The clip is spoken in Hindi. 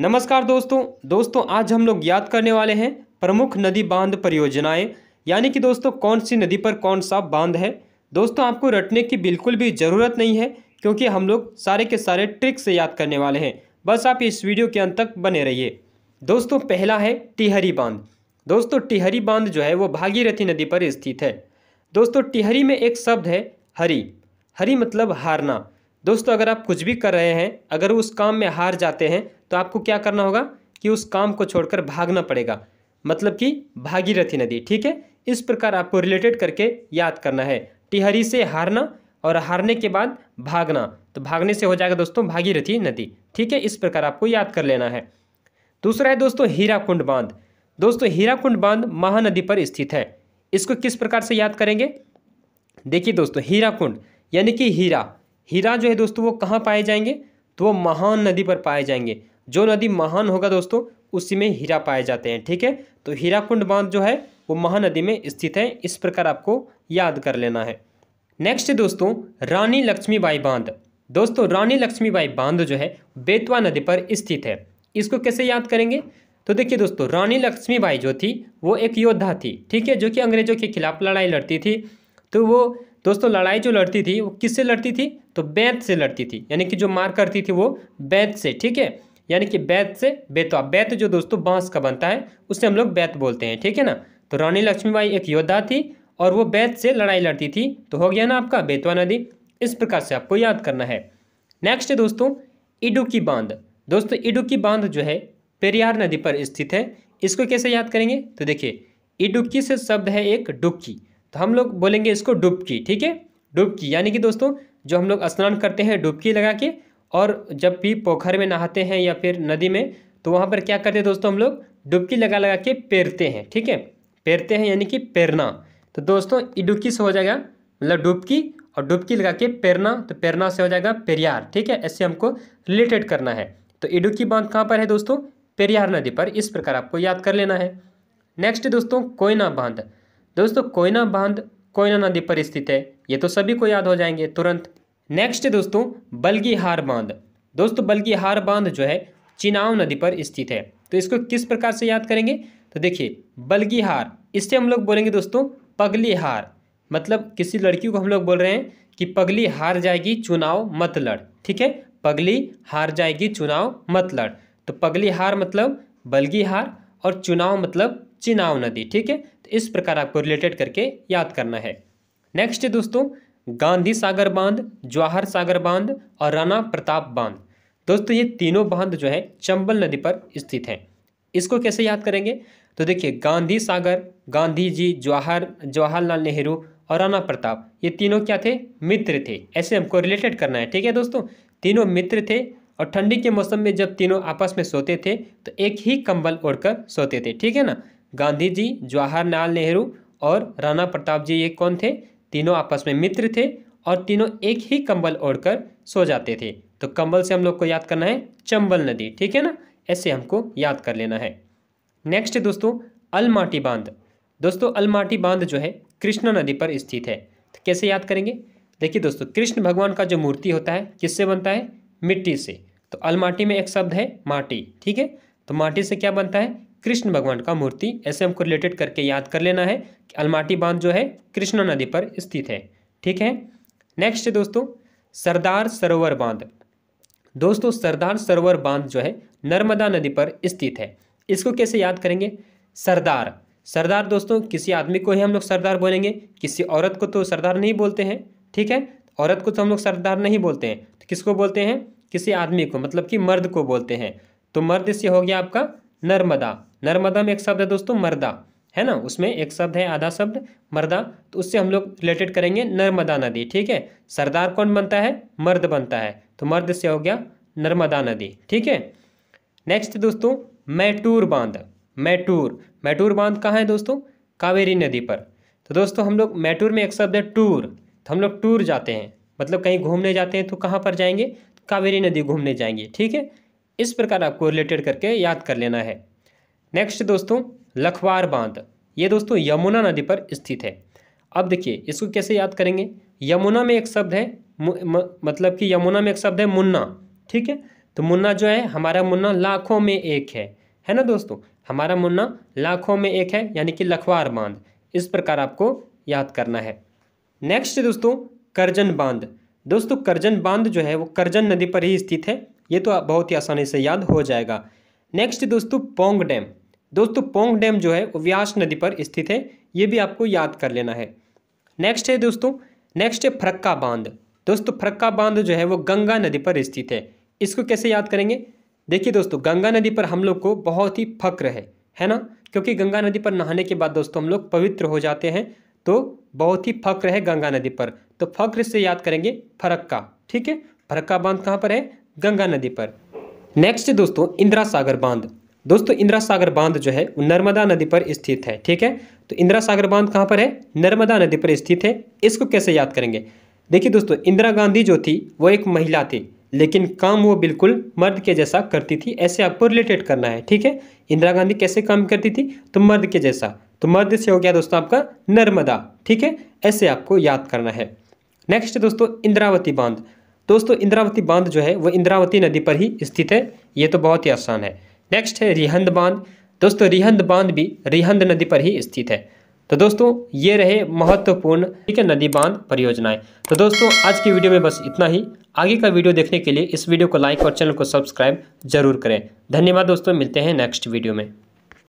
नमस्कार दोस्तों दोस्तों आज हम लोग याद करने वाले हैं प्रमुख नदी बांध परियोजनाएं यानी कि दोस्तों कौन सी नदी पर कौन सा बांध है दोस्तों आपको रटने की बिल्कुल भी ज़रूरत नहीं है क्योंकि हम लोग सारे के सारे ट्रिक से याद करने वाले हैं बस आप इस वीडियो के अंत तक बने रहिए दोस्तों पहला है टिहरी बांध दोस्तों टिहरी बांध जो है वो भागीरथी नदी पर स्थित है दोस्तों टिहरी में एक शब्द है हरी हरी मतलब हारना दोस्तों अगर आप कुछ भी कर रहे हैं अगर उस काम में हार जाते हैं तो आपको क्या करना होगा कि उस काम को छोड़कर भागना पड़ेगा मतलब कि भागीरथी नदी ठीक है इस प्रकार आपको रिलेटेड करके याद करना है टिहरी से हारना और हारने के बाद भागना तो भागने से हो जाएगा दोस्तों भागीरथी नदी ठीक है इस प्रकार आपको याद कर लेना है दूसरा है दोस्तों हीराकुंड बांध दोस्तों हीराकुंड बांध महानदी पर स्थित है इसको किस प्रकार से याद करेंगे देखिए दोस्तों हीराकुंड यानी कि हीरा हीरा जो है दोस्तों वो कहाँ पाए जाएंगे तो वो महान नदी पर पाए जाएंगे जो नदी महान होगा दोस्तों उसी में हीरा पाए जाते हैं ठीक है तो हीरा बांध जो है वो महानदी में स्थित है इस प्रकार आपको याद कर लेना है नेक्स्ट दोस्तों रानी लक्ष्मीबाई बांध दोस्तों रानी लक्ष्मीबाई बांध जो है बेतवा नदी पर स्थित है इसको कैसे याद करेंगे तो देखिए दोस्तों रानी लक्ष्मीबाई जो थी वो एक योद्धा थी ठीक है जो कि अंग्रेजों के खिलाफ लड़ाई लड़ती थी तो वो दोस्तों लड़ाई जो लड़ती थी वो किससे लड़ती थी तो बैत से लड़ती थी यानी कि जो मार करती थी वो बैत से ठीक है यानी कि बैत से बेतवा बैत जो दोस्तों बांस का बनता है उसे हम लोग बैत बोलते हैं ठीक है ना तो रानी लक्ष्मीबाई एक योद्धा थी और वो बैत से लड़ाई लड़ती थी तो हो गया ना आपका बेतवा नदी इस प्रकार से आपको याद करना है नेक्स्ट दोस्तों इडुकी बांध दोस्तों इडुकी बांध जो है पेरियार नदी पर स्थित है इसको कैसे याद करेंगे तो देखिए इडुक्की से शब्द है एक डुबकी तो हम लोग बोलेंगे इसको डुबकी ठीक है डुबकी यानी कि दोस्तों जो हम लोग स्नान करते हैं डुबकी लगा के और जब भी पोखर में नहाते हैं या फिर नदी में तो वहाँ पर क्या करते हैं दोस्तों हम लोग डुबकी लगा लगा के पैरते हैं ठीक है पैरते हैं यानी कि पैरना तो दोस्तों इडुक्की से हो जाएगा मतलब डुबकी और डुबकी लगा के पेरना तो पेरना से हो जाएगा पेरियार ठीक है ऐसे हमको रिलेटेड करना है तो इडुक्की बांध कहाँ पर है दोस्तों पेरियार नदी पर इस प्रकार आपको याद कर लेना है नेक्स्ट दोस्तों कोयना बांध दोस्तों कोयना बांध कोयना नदी पर स्थित है ये तो सभी को याद हो जाएंगे तुरंत नेक्स्ट दोस्तों बल्गीहार बांध दोस्तों बल्गीहार बांध जो है चिनाव नदी पर स्थित है तो इसको किस प्रकार से याद करेंगे तो देखिए बल्गीहार इससे हम लोग बोलेंगे दोस्तों पगलीहार मतलब किसी लड़की को हम लोग बोल रहे हैं कि पगली हार जाएगी चुनाव मत लड़ ठीक है पगली हार जाएगी चुनाव मत लड़ तो पगली हार मतलब बल्गी हार और चुनाव मतलब चिनाव नदी ठीक है तो इस प्रकार आपको रिलेटेड करके याद करना है नेक्स्ट दोस्तों गांधी सागर बांध जवाहर सागर बांध और राणा प्रताप बांध दोस्तों ये तीनों बांध जो है चंबल नदी पर स्थित हैं इसको कैसे याद करेंगे तो देखिए गांधी सागर गांधी जी जवाहर जवाहरलाल नेहरू और राणा प्रताप ये तीनों क्या थे मित्र थे ऐसे हमको रिलेटेड करना है ठीक है दोस्तों तीनों मित्र थे और ठंडी के मौसम में जब तीनों आपस में सोते थे तो एक ही कंबल ओढ़कर सोते थे ठीक है ना गांधी जी जवाहरलाल नेहरू और राणा प्रताप जी ये कौन थे तीनों आपस में मित्र थे और तीनों एक ही कंबल ओढ़कर सो जाते थे तो कंबल से हम लोग को याद करना है चंबल नदी ठीक है ना ऐसे हमको याद कर लेना है नेक्स्ट दोस्तों अलमाटी बांध दोस्तों अलमाटी बांध जो है कृष्णा नदी पर स्थित है तो कैसे याद करेंगे देखिए दोस्तों कृष्ण भगवान का जो मूर्ति होता है किससे बनता है मिट्टी से तो अलमाटी में एक शब्द है माटी ठीक है तो माटी से क्या बनता है कृष्ण भगवान का मूर्ति ऐसे हमको रिलेटेड करके याद कर लेना है कि अलमाटी बांध जो है कृष्णा नदी पर स्थित है ठीक है नेक्स्ट है दोस्तों सरदार सरोवर बांध दोस्तों सरदार सरोवर बांध जो है नर्मदा नदी पर स्थित है इसको कैसे याद करेंगे सरदार सरदार दोस्तों किसी आदमी को ही हम लोग सरदार बोलेंगे किसी औरत को तो सरदार नहीं बोलते हैं ठीक है औरत को तो हम लोग सरदार नहीं बोलते हैं तो किसको बोलते हैं किसी आदमी को मतलब कि मर्द को बोलते हैं तो मर्द से हो गया आपका नर्मदा नर्मदा में एक शब्द है दोस्तों मर्दा है ना उसमें एक शब्द है आधा शब्द मर्दा तो उससे हम लोग रिलेटेड करेंगे नर्मदा नदी ठीक है सरदार कौन बनता है मर्द बनता है तो मर्द से हो गया नर्मदा नदी ठीक है नेक्स्ट दोस्तों मैटूर बांध मैटूर मैटूर बांध कहाँ है दोस्तों कावेरी नदी पर तो दोस्तों हम लोग मैटूर में एक शब्द है टूर तो हम लोग टूर जाते हैं मतलब कहीं घूमने जाते हैं तो कहाँ पर जाएंगे कावेरी नदी घूमने जाएंगे ठीक है इस प्रकार आपको रिलेटेड करके याद कर लेना है नेक्स्ट दोस्तों लखवार बांध ये दोस्तों यमुना नदी पर स्थित है अब देखिए इसको कैसे याद करेंगे यमुना में एक शब्द है म, मतलब कि यमुना में एक शब्द है मुन्ना ठीक है तो मुन्ना जो है हमारा मुन्ना लाखों में एक है है ना दोस्तों हमारा मुन्ना लाखों में एक है यानी कि लखवार बांध इस प्रकार आपको याद करना है नेक्स्ट दोस्तों करजन बांध दोस्तों करजन बांध जो है वो करजन नदी पर ही स्थित है ये तो बहुत ही आसानी से याद हो जाएगा नेक्स्ट दोस्तों पोंग डैम दोस्तों पोंग डैम जो है वो व्यास नदी पर स्थित है ये भी आपको याद कर लेना है नेक्स्ट है दोस्तों नेक्स्ट है फरक्का बांध दोस्तों फरक्का बांध जो है वो गंगा नदी पर स्थित है इसको कैसे याद करेंगे देखिए दोस्तों गंगा नदी पर हम लोग को बहुत ही फक्र है है ना क्योंकि गंगा नदी पर नहाने के बाद दोस्तों हम लोग पवित्र हो जाते हैं तो बहुत ही फक्र है गंगा नदी पर तो फक्र से याद करेंगे फरक्का ठीक है फरक्का बांध कहाँ पर है गंगा नदी पर नेक्स्ट दोस्तों इंदिरा सागर बांध दोस्तों इंदिरा सागर बांध जो है वो नर्मदा नदी पर स्थित है ठीक है तो इंदिरा सागर बांध कहाँ पर है नर्मदा नदी पर स्थित है इसको कैसे याद करेंगे देखिए दोस्तों इंदिरा गांधी जो थी वो एक महिला थी लेकिन काम वो बिल्कुल मर्द के जैसा करती थी ऐसे आपको रिलेटेड करना है ठीक है इंदिरा गांधी कैसे काम करती थी तो मर्द के जैसा तो मर्द से हो गया दोस्तों आपका नर्मदा ठीक है ऐसे आपको याद करना है नेक्स्ट दोस्तों इंद्रावती बांध दोस्तों इंद्रावती बांध जो है वो इंद्रावती नदी पर ही स्थित है ये तो बहुत ही आसान है नेक्स्ट है रिहंद बांध दोस्तों रिहंद बांध भी रिहंद नदी पर ही स्थित है तो दोस्तों ये रहे महत्वपूर्ण ठीक है नदी बांध परियोजनाएं तो दोस्तों आज की वीडियो में बस इतना ही आगे का वीडियो देखने के लिए इस वीडियो को लाइक और चैनल को सब्सक्राइब जरूर करें धन्यवाद दोस्तों मिलते हैं नेक्स्ट वीडियो में